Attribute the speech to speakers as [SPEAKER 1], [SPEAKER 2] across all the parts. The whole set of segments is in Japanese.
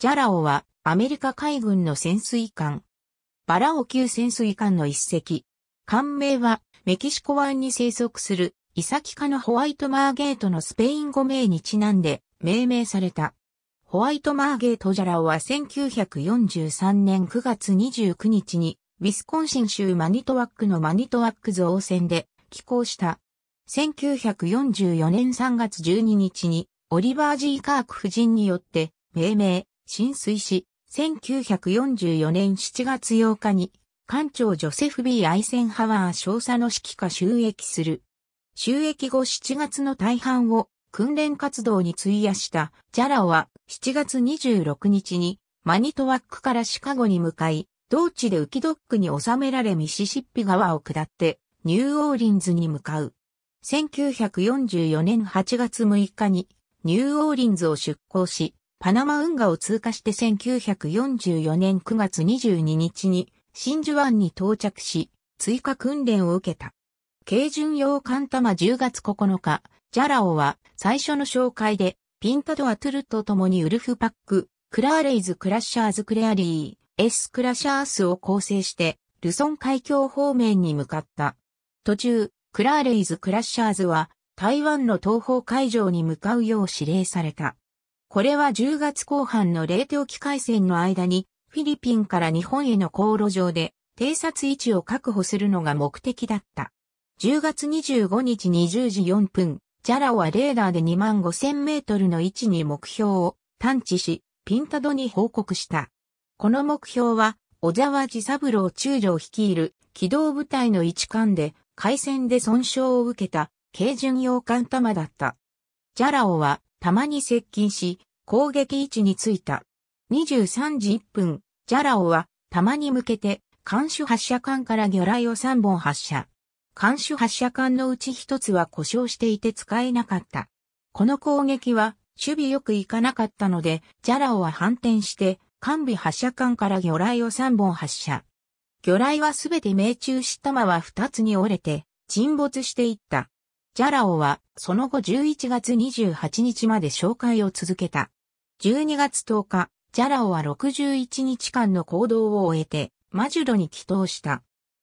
[SPEAKER 1] ジャラオはアメリカ海軍の潜水艦。バラオ級潜水艦の一隻。艦名はメキシコ湾に生息するイサキ科のホワイトマーゲートのスペイン語名にちなんで命名された。ホワイトマーゲートジャラオは1943年9月29日にウィスコンシン州マニトワックのマニトワック造船で寄港した。1944年3月12日にオリバー・ジー・カーク夫人によって命名、浸水し、1944年7月8日に、艦長ジョセフ・ B・ アイセンハワー少佐の指揮下収益する。収益後7月の大半を訓練活動に費やしたジャラオは7月26日にマニトワックからシカゴに向かい、同地でウキドックに収められミシシッピ川を下ってニューオーリンズに向かう。1944年8月6日にニューオーリンズを出港し、パナマ運河を通過して1944年9月22日に真珠湾に到着し、追加訓練を受けた。軽巡洋艦玉10月9日、ジャラオは最初の紹介で、ピンタドアトゥルと共にウルフパック、クラーレイズ・クラッシャーズ・クレアリー、エス・クラシャースを構成して、ルソン海峡方面に向かった。途中、クラーレイズ・クラッシャーズは、台湾の東方海上に向かうよう指令された。これは10月後半の冷凍機回線の間に、フィリピンから日本への航路上で、偵察位置を確保するのが目的だった。10月25日20時4分、ジャラオはレーダーで2万5000メートルの位置に目標を探知し、ピンタドに報告した。この目標は、小沢治三郎中将率いる機動部隊の一間で、海戦で損傷を受けた、軽巡洋艦玉だった。ジャラオは、たまに接近し、攻撃位置についた。23時1分、ジャラオは、弾に向けて、艦首発射管から魚雷を3本発射。艦首発射管のうち1つは故障していて使えなかった。この攻撃は、守備よくいかなかったので、ジャラオは反転して、艦尾発射管から魚雷を3本発射。魚雷はすべて命中し弾は2つに折れて、沈没していった。ジャラオは、その後11月28日まで紹介を続けた。12月10日、ジャラオは61日間の行動を終えて、マジュロに帰投した。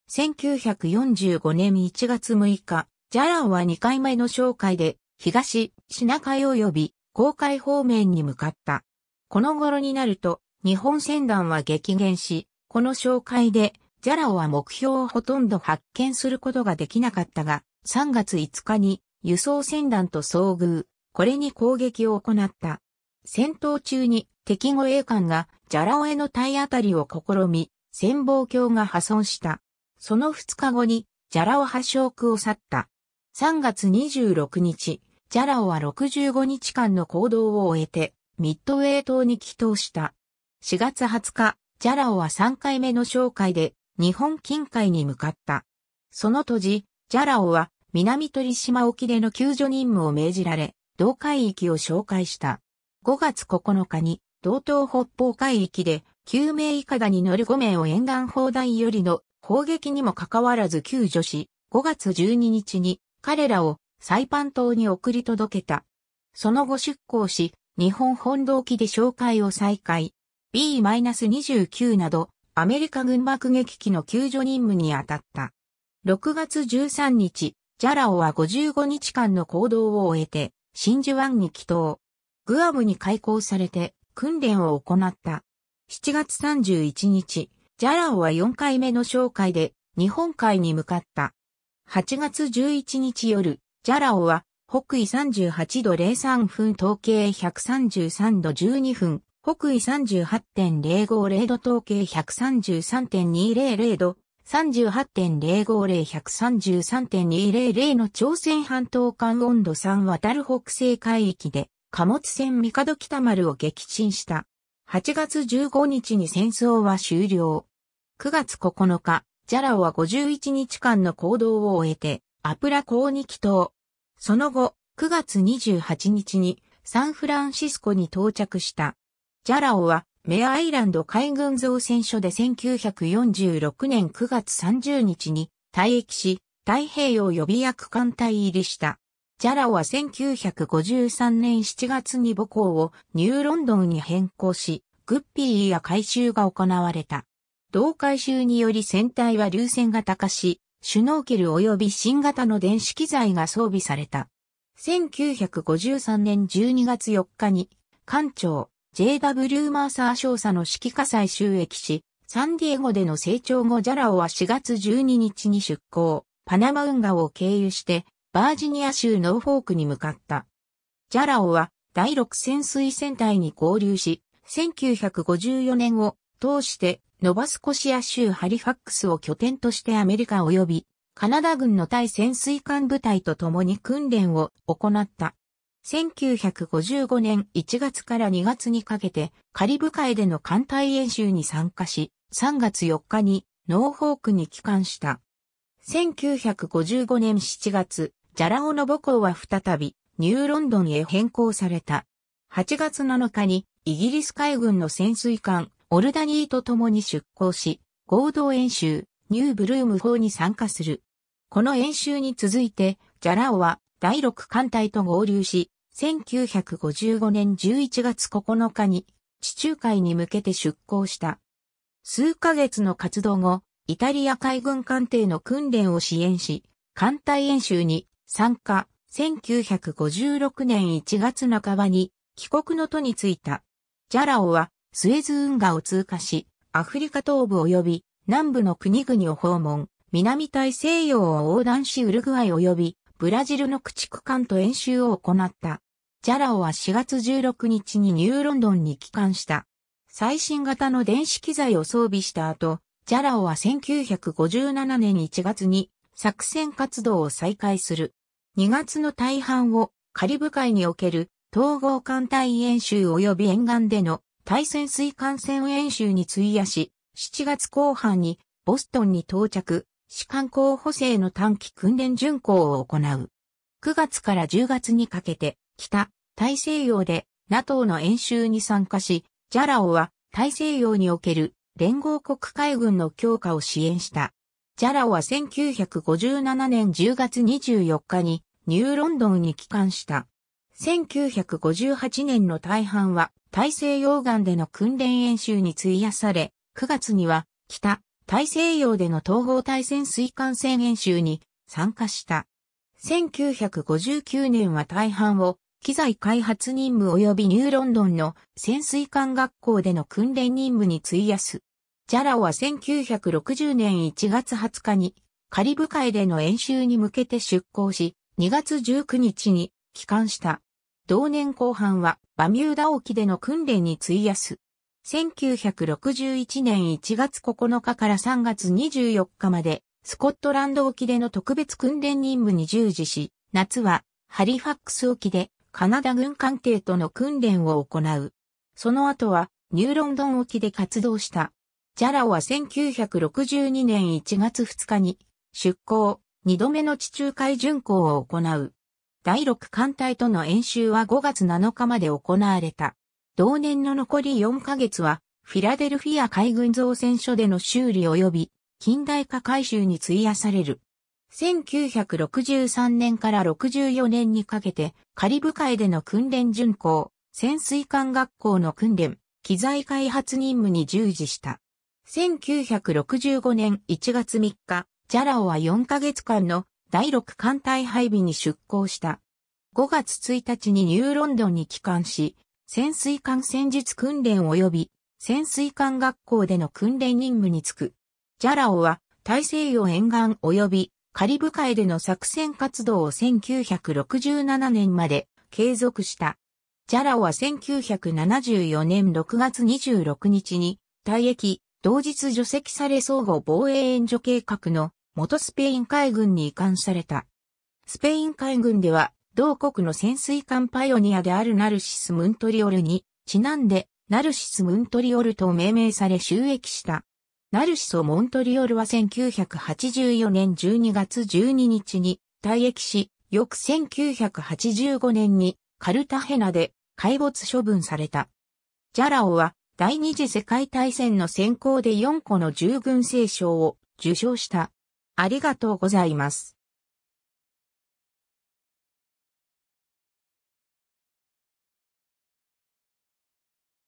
[SPEAKER 1] 1945年1月6日、ジャラオは2回目の紹介で、東、品海及び、公海方面に向かった。この頃になると、日本船団は激減し、この紹介で、ジャラオは目標をほとんど発見することができなかったが、3月5日に輸送船団と遭遇、これに攻撃を行った。戦闘中に敵護衛艦がジャラオへの体当たりを試み、潜望鏡が破損した。その2日後にジャラオ破傷区を去った。3月26日、ジャラオは65日間の行動を終えて、ミッドウェイ島に帰投した。4月20日、ジャラオは3回目の紹介で、日本近海に向かった。その当時、ジャラオは南鳥島沖での救助任務を命じられ、同海域を紹介した。5月9日に、道東北方海域で、救命いかだに乗る5名を沿岸砲台よりの砲撃にもかかわらず救助し、5月12日に彼らをサイパン島に送り届けた。その後出港し、日本本土沖で紹介を再開。B-29 など、アメリカ軍爆撃機の救助任務に当たった。6月13日、ジャラオは55日間の行動を終えて、真珠湾に帰島。グアムに開港されて、訓練を行った。7月31日、ジャラオは4回目の紹介で、日本海に向かった。8月11日夜、ジャラオは、北緯38度03分統計133度12分、北緯38.050度統計133.200度、38.050-133.200の朝鮮半島間温度3渡る北西海域で貨物船三角北丸を撃沈した。8月15日に戦争は終了。9月9日、ジャラオは51日間の行動を終えて、アプラ港に帰島。その後、9月28日にサンフランシスコに到着した。ジャラオはメアアイランド海軍造船所で1946年9月30日に退役し、太平洋予備役艦隊入りした。ジャラは1953年7月に母校をニューロンドンに変更し、グッピーや改修が行われた。同改修により船体は流線型化し、シュノーケル及び新型の電子機材が装備された。1953年12月4日に、艦長、JW マーサー少佐の指揮火災収益し、サンディエゴでの成長後ジャラオは4月12日に出港、パナマ運河を経由して、バージニア州ノーフォークに向かった。ジャラオは第6潜水船隊に合流し、1954年を通してノバスコシア州ハリファックスを拠点としてアメリカ及びカナダ軍の対潜水艦部隊と共に訓練を行った。1955年1月から2月にかけてカリブ海での艦隊演習に参加し、3月4日にノーホークに帰還した。1955年7月、ジャラオの母校は再びニューロンドンへ変更された。8月7日にイギリス海軍の潜水艦オルダニーと共に出港し、合同演習ニューブルーム砲に参加する。この演習に続いて、ジャラオは第6艦隊と合流し、1955年11月9日に地中海に向けて出港した。数ヶ月の活動後、イタリア海軍艦艇の訓練を支援し、艦隊演習に参加、1956年1月半ばに帰国の途に着いた。ジャラオはスエズ運河を通過し、アフリカ東部及び南部の国々を訪問、南大西洋を横断しウルグアイ及びブラジルの駆逐艦と演習を行った。ジャラオは4月16日にニューロンドンに帰還した。最新型の電子機材を装備した後、ジャラオは1957年1月に作戦活動を再開する。2月の大半をカリブ海における統合艦隊演習及び沿岸での対潜水艦船演習に費やし、7月後半にボストンに到着、士官候補生の短期訓練巡航を行う。9月から10月にかけて、北、大西洋で NATO の演習に参加し、ジャラオは大西洋における連合国海軍の強化を支援した。ジャラオは1957年10月24日にニューロンドンに帰還した。1958年の大半は大西洋岸での訓練演習に費やされ、9月には北大西洋での東方大戦水艦戦演習に参加した。1959年は大半を機材開発任務及びニューロンドンの潜水艦学校での訓練任務に費やす。ジャラオは1960年1月20日にカリブ海での演習に向けて出港し、2月19日に帰還した。同年後半はバミューダ沖での訓練に費やす。1961年1月9日から3月24日までスコットランド沖での特別訓練任務に従事し、夏はハリファックス沖でカナダ軍艦艇との訓練を行う。その後は、ニューロンドン沖で活動した。ジャラオは1962年1月2日に、出港、2度目の地中海巡航を行う。第6艦隊との演習は5月7日まで行われた。同年の残り4ヶ月は、フィラデルフィア海軍造船所での修理及び近代化改修に費やされる。1963年から64年にかけて、カリブ海での訓練巡航、潜水艦学校の訓練、機材開発任務に従事した。1965年1月3日、ジャラオは4ヶ月間の第6艦隊配備に出港した。5月1日にニューロンドンに帰還し、潜水艦戦術訓練及び潜水艦学校での訓練任務に就く。ジャラオは大西洋沿岸及びカリブ海での作戦活動を1967年まで継続した。ジャラオは1974年6月26日に退役、同日除籍され相互防衛援助計画の元スペイン海軍に移管された。スペイン海軍では同国の潜水艦パイオニアであるナルシス・ムントリオルにちなんでナルシス・ムントリオルと命名され収益した。ナルシソ・モントリオルは1984年12月12日に退役し、翌1985年にカルタヘナで海没処分された。ジャラオは第二次世界大戦の先行で4個の従軍聖賞を受賞した。ありがとうございます。